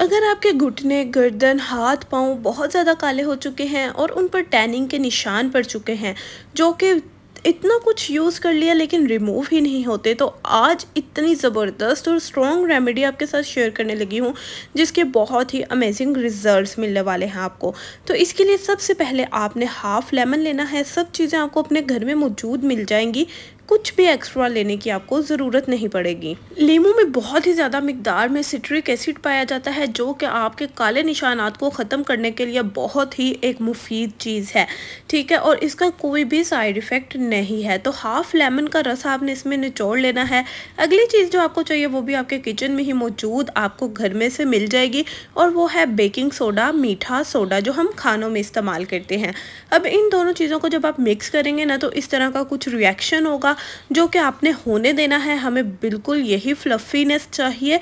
अगर आपके घुटने गर्दन हाथ पाँव बहुत ज़्यादा काले हो चुके हैं और उन पर टैनिंग के निशान पड़ चुके हैं जो कि इतना कुछ यूज़ कर लिया लेकिन रिमूव ही नहीं होते तो आज इतनी ज़बरदस्त और स्ट्रॉन्ग रेमेडी आपके साथ शेयर करने लगी हूँ जिसके बहुत ही अमेजिंग रिजल्ट्स मिलने वाले हैं आपको तो इसके लिए सबसे पहले आपने हाफ़ लेमन लेना है सब चीज़ें आपको अपने घर में मौजूद मिल जाएंगी कुछ भी एक्स्ट्रा लेने की आपको ज़रूरत नहीं पड़ेगी लेमू में बहुत ही ज़्यादा मकदार में सिट्रिक एसिड पाया जाता है जो कि आपके काले निशानात को ख़त्म करने के लिए बहुत ही एक मुफीद चीज़ है ठीक है और इसका कोई भी साइड इफ़ेक्ट नहीं है तो हाफ़ लेमन का रस आपने इसमें निचोड़ लेना है अगली चीज़ जो आपको चाहिए वो भी आपके किचन में ही मौजूद आपको घर में से मिल जाएगी और वो है बेकिंग सोडा मीठा सोडा जो हम खानों में इस्तेमाल करते हैं अब इन दोनों चीज़ों को जब आप मिक्स करेंगे ना तो इस तरह का कुछ रिएक्शन होगा होगा जो कि आपने होने देना है हमें बिल्कुल यही फ्लफ़ीनेस चाहिए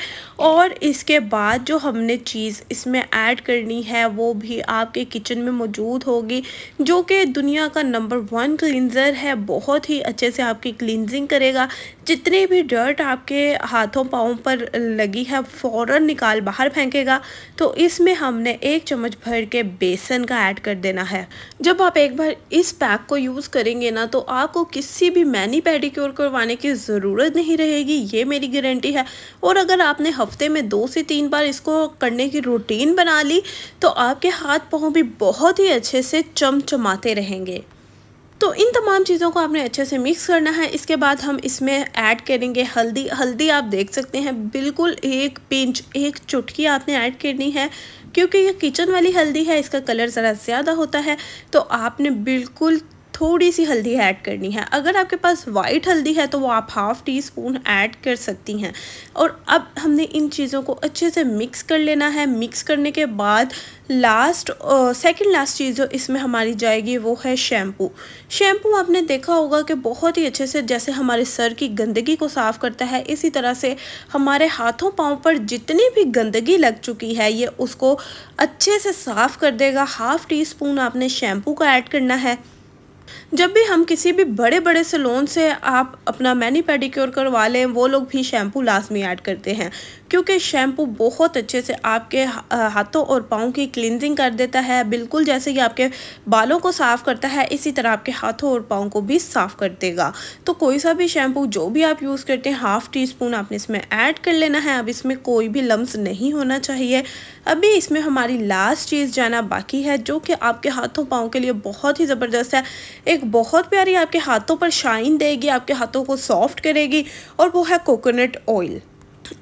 और इसके बाद जो हमने चीज़ इसमें ऐड करनी है वो भी आपके किचन में मौजूद होगी जो कि दुनिया का नंबर वन क्लिनज़र है बहुत ही अच्छे से आपकी क्लिनजिंग करेगा जितने भी डर्ट आपके हाथों पाँव पर लगी है फ़ौर निकाल बाहर फेंकेगा तो इसमें हमने एक चम्मच भर के बेसन का ऐड कर देना है जब आप एक बार इस पैक को यूज़ करेंगे ना तो आपको किसी भी मैनी कहीं पेडिक्योर करवाने की ज़रूरत नहीं रहेगी ये मेरी गारंटी है और अगर आपने हफ्ते में दो से तीन बार इसको करने की रूटीन बना ली तो आपके हाथ पाँव भी बहुत ही अच्छे से चमचमाते रहेंगे तो इन तमाम चीज़ों को आपने अच्छे से मिक्स करना है इसके बाद हम इसमें ऐड करेंगे हल्दी हल्दी आप देख सकते हैं बिल्कुल एक पिंच एक चुटकी आपने ऐड करनी है क्योंकि ये किचन वाली हल्दी है इसका कलर ज़रा ज़्यादा होता है तो आपने बिल्कुल थोड़ी सी हल्दी ऐड करनी है अगर आपके पास वाइट हल्दी है तो वो आप हाफ़ टी स्पून ऐड कर सकती हैं और अब हमने इन चीज़ों को अच्छे से मिक्स कर लेना है मिक्स करने के बाद लास्ट सेकंड लास्ट चीज़ जो इसमें हमारी जाएगी वो है शैम्पू शैम्पू आपने देखा होगा कि बहुत ही अच्छे से जैसे हमारे सर की गंदगी को साफ़ करता है इसी तरह से हमारे हाथों पाँव पर जितनी भी गंदगी लग चुकी है ये उसको अच्छे से साफ़ कर देगा हाफ़ टी स्पून आपने शैम्पू का ऐड करना है जब भी हम किसी भी बड़े बड़े सलोन से आप अपना मैनी पेडिक्योर करवा लें वो लोग भी शैम्पू लाजमी ऐड करते हैं क्योंकि शैम्पू बहुत अच्छे से आपके हाथों और पाँव की क्लिनजिंग कर देता है बिल्कुल जैसे कि आपके बालों को साफ़ करता है इसी तरह आपके हाथों और पाँव को भी साफ़ कर देगा तो कोई सा भी शैम्पू जो भी आप यूज़ करते हैं हाफ़ टी स्पून आपने इसमें ऐड कर लेना है अब इसमें कोई भी लम्स नहीं होना चाहिए अभी इसमें हमारी लास्ट चीज़ जाना बाकी है जो कि आपके हाथों पाँव के लिए बहुत ही ज़बरदस्त है एक एक बहुत प्यारी आपके हाथों पर शाइन देगी आपके हाथों को सॉफ्ट करेगी और वो है कोकोनट ऑयल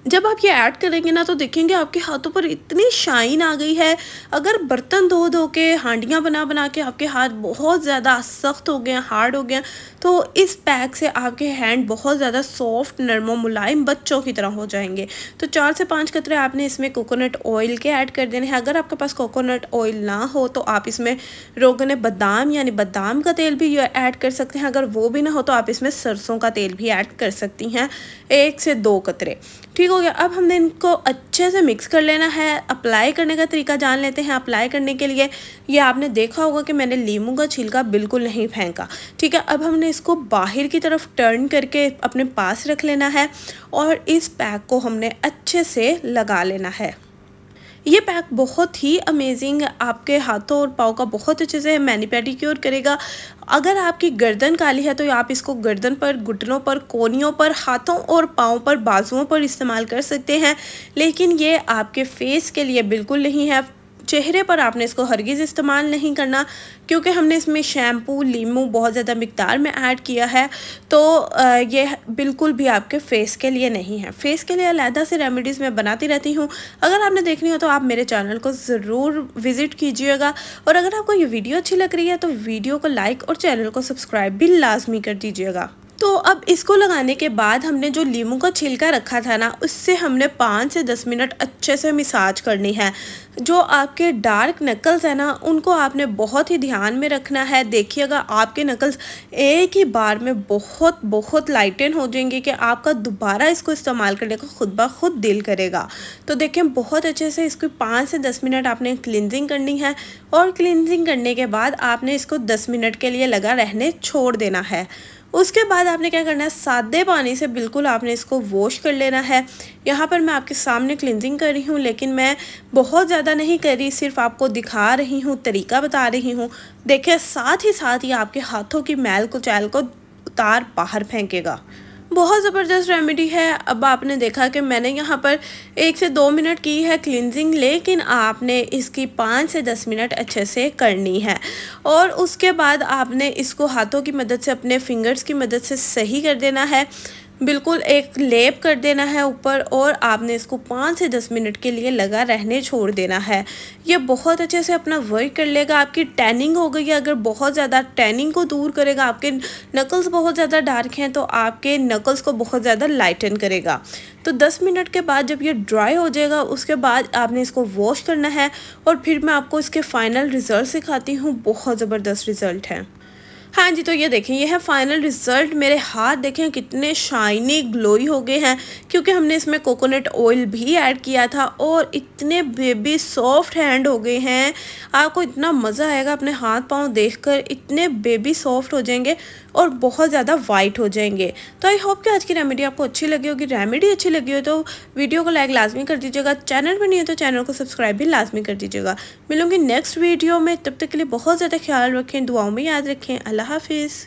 जब आप ये ऐड करेंगे ना तो देखेंगे आपके हाथों पर इतनी शाइन आ गई है अगर बर्तन धो धो के हांडियाँ बना बना के आपके हाथ बहुत ज़्यादा सख्त हो गए हार्ड हो गए तो इस पैक से आपके हैंड बहुत ज़्यादा सॉफ्ट नरमो मुलायम बच्चों की तरह हो जाएंगे तो चार से पाँच कतरे आपने इसमें कोकोनट ऑयल के ऐड कर देने हैं अगर आपके पास कोकोनट ऑयल ना हो तो आप इसमें रोगन बादाम यानी बादाम का तेल भी ऐड कर सकते हैं अगर वो भी ना हो तो आप इसमें सरसों का तेल भी ऐड कर सकती हैं एक से दो कतरे ठीक हो गया अब हमने इनको अच्छे से मिक्स कर लेना है अप्लाई करने का तरीका जान लेते हैं अप्लाई करने के लिए ये आपने देखा होगा कि मैंने लीमू का छिलका बिल्कुल नहीं फेंका ठीक है अब हमने इसको बाहर की तरफ टर्न करके अपने पास रख लेना है और इस पैक को हमने अच्छे से लगा लेना है ये पैक बहुत ही अमेजिंग आपके हाथों और पाओ का बहुत अच्छे से मैनी करेगा अगर आपकी गर्दन काली है तो आप इसको गर्दन पर घुटनों पर कोनियों पर हाथों और पाओ पर बाजुओं पर इस्तेमाल कर सकते हैं लेकिन ये आपके फेस के लिए बिल्कुल नहीं है चेहरे पर आपने इसको हरगिज़ इस्तेमाल नहीं करना क्योंकि हमने इसमें शैम्पू लीमू बहुत ज़्यादा मकदार में ऐड किया है तो ये बिल्कुल भी आपके फेस के लिए नहीं है फेस के लिए अलहदा से रेमिडीज़ मैं बनाती रहती हूँ अगर आपने देखनी हो तो आप मेरे चैनल को ज़रूर विज़िट कीजिएगा और अगर आपको ये वीडियो अच्छी लग रही है तो वीडियो को लाइक और चैनल को सब्सक्राइब भी लाजमी कर दीजिएगा तो अब इसको लगाने के बाद हमने जो लीमू का छिलका रखा था ना उससे हमने पाँच से दस मिनट अच्छे से मिसाज करनी है जो आपके डार्क नकल्स हैं ना उनको आपने बहुत ही ध्यान में रखना है देखिएगा आपके नकल्स एक ही बार में बहुत बहुत लाइटन हो जाएंगे कि आपका दोबारा इसको इस्तेमाल करने का खुद ब खुद दिल करेगा तो देखें बहुत अच्छे से इसको पाँच से दस मिनट आपने क्लिनजिंग करनी है और क्लिनजिंग करने के बाद आपने इसको दस मिनट के लिए लगा रहने छोड़ देना है उसके बाद आपने क्या करना है सादे पानी से बिल्कुल आपने इसको वॉश कर लेना है यहाँ पर मैं आपके सामने क्लिनजिंग कर रही हूँ लेकिन मैं बहुत ज़्यादा नहीं कर रही सिर्फ आपको दिखा रही हूँ तरीका बता रही हूँ देखिए साथ ही साथ ये आपके हाथों की मैल कुचैल को उतार बाहर फेंकेगा बहुत ज़बरदस्त रेमेडी है अब आपने देखा कि मैंने यहाँ पर एक से दो मिनट की है क्लिनजिंग लेकिन आपने इसकी पाँच से दस मिनट अच्छे से करनी है और उसके बाद आपने इसको हाथों की मदद से अपने फिंगर्स की मदद से सही कर देना है बिल्कुल एक लेप कर देना है ऊपर और आपने इसको पाँच से दस मिनट के लिए लगा रहने छोड़ देना है ये बहुत अच्छे से अपना वर्क कर लेगा आपकी टैनिंग हो गई है अगर बहुत ज़्यादा टैनिंग को दूर करेगा आपके नकल्स बहुत ज़्यादा डार्क हैं तो आपके नकल्स को बहुत ज़्यादा लाइटन करेगा तो 10 मिनट के बाद जब ये ड्राई हो जाएगा उसके बाद आपने इसको वॉश करना है और फिर मैं आपको इसके फ़ाइनल रिज़ल्ट सिखाती हूँ बहुत ज़बरदस्त रिज़ल्ट है हाँ जी तो ये देखें ये है फाइनल रिज़ल्ट मेरे हाथ देखें कितने शाइनी ग्लोई हो गए हैं क्योंकि हमने इसमें कोकोनट ऑयल भी ऐड किया था और इतने बेबी सॉफ्ट हैंड हो गए हैं आपको इतना मज़ा आएगा अपने हाथ पाँव देखकर इतने बेबी सॉफ्ट हो जाएंगे और बहुत ज़्यादा वाइट हो जाएंगे तो आई होप कि आज की रेमेडी आपको अच्छी लगी होगी रेमेडी अच्छी लगी हो तो वीडियो को लाइक लाजमी कर दीजिएगा चैनल पर नहीं है तो चैनल को सब्सक्राइब भी लाजमी कर दीजिएगा मिलूंगी नेक्स्ट वीडियो में तब तक के लिए बहुत ज़्यादा ख्याल रखें दुआओं में याद रखें अल्लाह हाफिज़